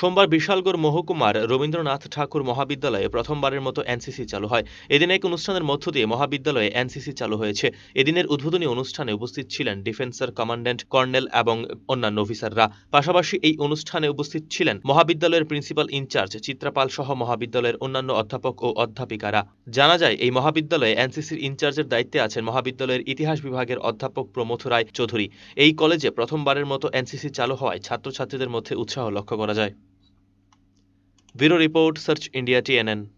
সোমবার বিশালগড় মহকুমার রবীন্দ্রনাথ ঠাকুর মহাবিদ্যালয়ে প্রথমবারের মতো এনসিসি চালু হয় এদিন এক অনুষ্ঠানের মধ্য দিয়ে মহাবিদ্যালয়ে এনসিসি চালু হয়েছে এদিনের উদ্বোধনী অনুষ্ঠানে উপস্থিত ছিলেন ডিফেন্সার কমান্ড্যান্ট কর্নেল এবং অন্যান্য অফিসাররা পাশাপাশি এই অনুষ্ঠানে উপস্থিত ছিলেন মহাবিদ্যালয়ের প্রিন্সিপাল ইনচার্জ চিত্রাপাল সহ মহাবিদ্যালয়ের অন্যান্য অধ্যাপক ও অধ্যাপিকারা জানা যায় এই মহাবিদ্যালয়ে এনসিসির ইনচার্জের দায়িত্বে আছেন মহাবিদ্যালয়ের ইতিহাস বিভাগের অধ্যাপক প্রমথ রায় চৌধুরী এই কলেজে প্রথমবারের মতো এনসিসি চালু হওয়ায় ছাত্রছাত্রীদের মধ্যে উৎসাহ লক্ষ্য করা যায় Bureau Report, Search India TNN.